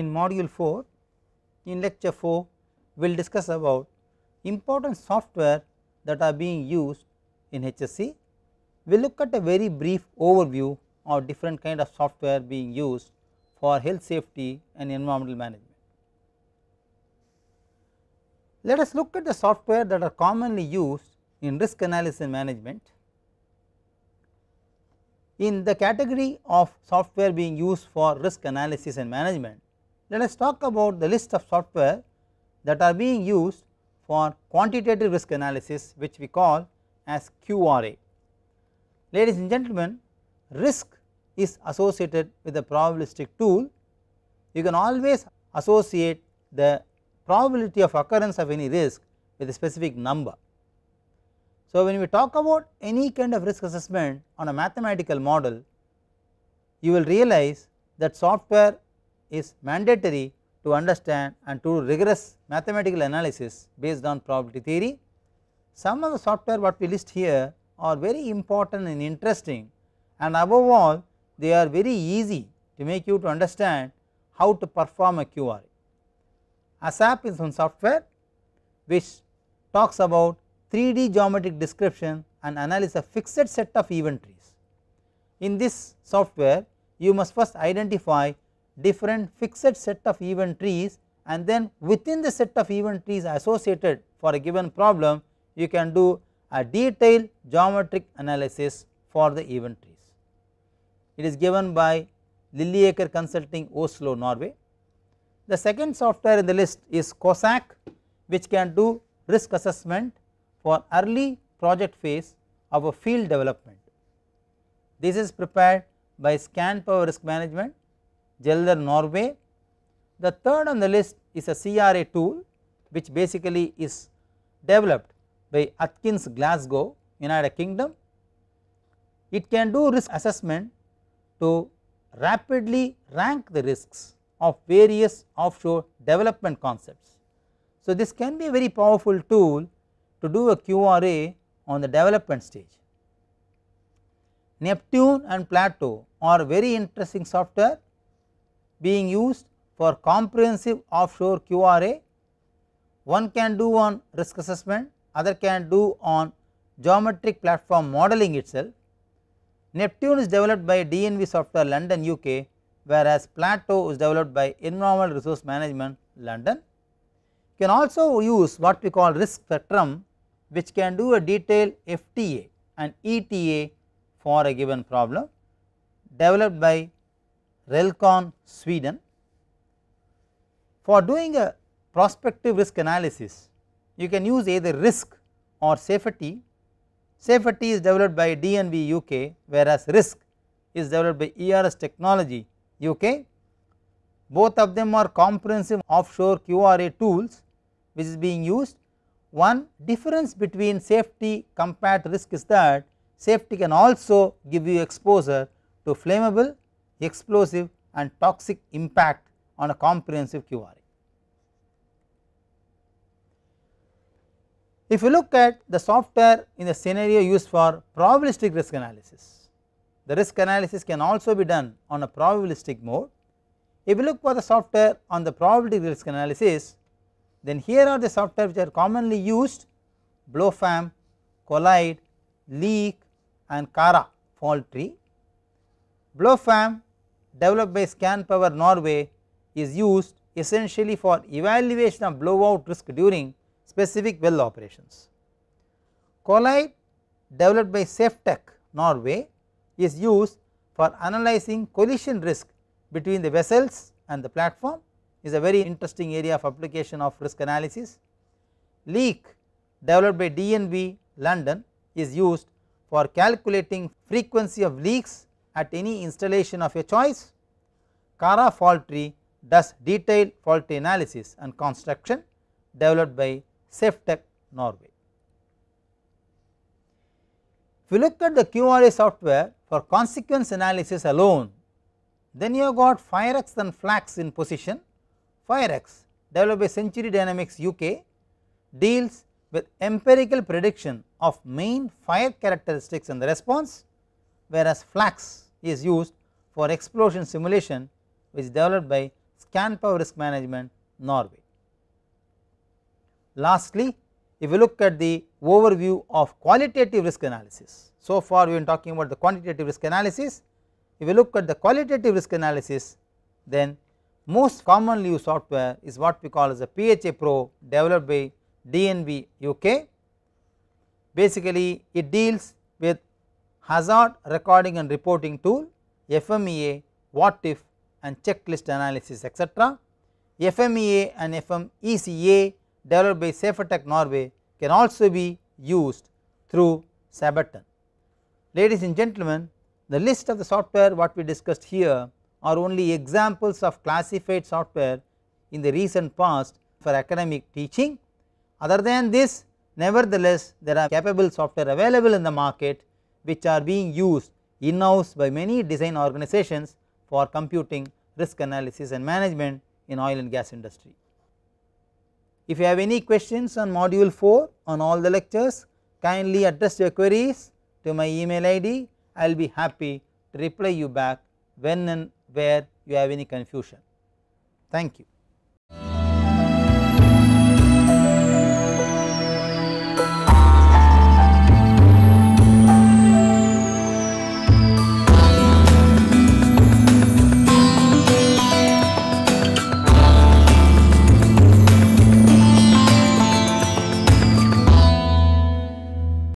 in module 4 in lecture 4 we will discuss about important software that are being used in HSC. We will look at a very brief overview of different kind of software being used for health safety and environmental management. Let us look at the software that are commonly used in risk analysis and management. In the category of software being used for risk analysis and management, let us talk about the list of software that are being used for quantitative risk analysis which we call as QRA. Ladies and gentlemen, risk is associated with a probabilistic tool. You can always associate the probability of occurrence of any risk with a specific number. So, when we talk about any kind of risk assessment on a mathematical model, you will realize that software is mandatory to understand and to rigorous mathematical analysis based on probability theory. Some of the software what we list here are very important and interesting and above all they are very easy to make you to understand how to perform a QRA. ASAP is one software which talks about 3D geometric description and analysis of fixed set of event trees. In this software you must first identify different fixed set of event trees and then within the set of event trees associated for a given problem you can do a detailed geometric analysis for the event trees. It is given by Lillyacre Consulting Oslo, Norway. The second software in the list is COSAC which can do risk assessment for early project phase of a field development. This is prepared by Power Risk Management Gelder Norway. The third on the list is a CRA tool which basically is developed by Atkins Glasgow United Kingdom. It can do risk assessment to rapidly rank the risks of various offshore development concepts. So, this can be a very powerful tool to do a QRA on the development stage. Neptune and Plateau are very interesting software being used for comprehensive offshore QRA. One can do on risk assessment, other can do on geometric platform modeling itself. Neptune is developed by DNV Software London UK whereas Plateau is developed by Environmental Resource Management London. You can also use what we call risk spectrum which can do a detailed FTA and ETA for a given problem developed by Relcon Sweden for doing a prospective risk analysis you can use either risk or safety. Safety is developed by DNV UK whereas risk is developed by ERS technology UK. Both of them are comprehensive offshore QRA tools which is being used. One difference between safety compared to risk is that safety can also give you exposure to flammable explosive and toxic impact on a comprehensive QRA. If you look at the software in the scenario used for probabilistic risk analysis, the risk analysis can also be done on a probabilistic mode. If you look for the software on the probabilistic risk analysis, then here are the software which are commonly used BLOFAM, Collide, Leak and CARA fault tree. BLOFAM developed by ScanPower Norway is used essentially for evaluation of blowout risk during specific well operations. Collide developed by Safetech Norway is used for analyzing collision risk between the vessels and the platform is a very interesting area of application of risk analysis. Leak developed by DNB London is used for calculating frequency of leaks at any installation of your choice Kara fault tree does detailed fault tree analysis and construction developed by SafeTech Norway. If you look at the QRA software for consequence analysis alone, then you have got Firex and Flax in position. Firex developed by Century Dynamics UK deals with empirical prediction of main fire characteristics and the response, whereas Flax is used for explosion simulation which is developed by Scanpa Risk Management Norway. Lastly, if you look at the overview of qualitative risk analysis. So far we have been talking about the quantitative risk analysis. If you look at the qualitative risk analysis, then most commonly used software is what we call as a PHA Pro developed by DNB UK. Basically, it deals with hazard recording and reporting tool, FMEA, what if and checklist analysis etc. FMEA and FMECA developed by Safertech Norway can also be used through Sabaton. Ladies and gentlemen, the list of the software what we discussed here are only examples of classified software in the recent past for academic teaching. Other than this, nevertheless, there are capable software available in the market which are being used in-house by many design organizations for computing risk analysis and management in oil and gas industry. If you have any questions on module 4 on all the lectures, kindly address your queries to my email id. I will be happy to reply you back when and where you have any confusion. Thank you.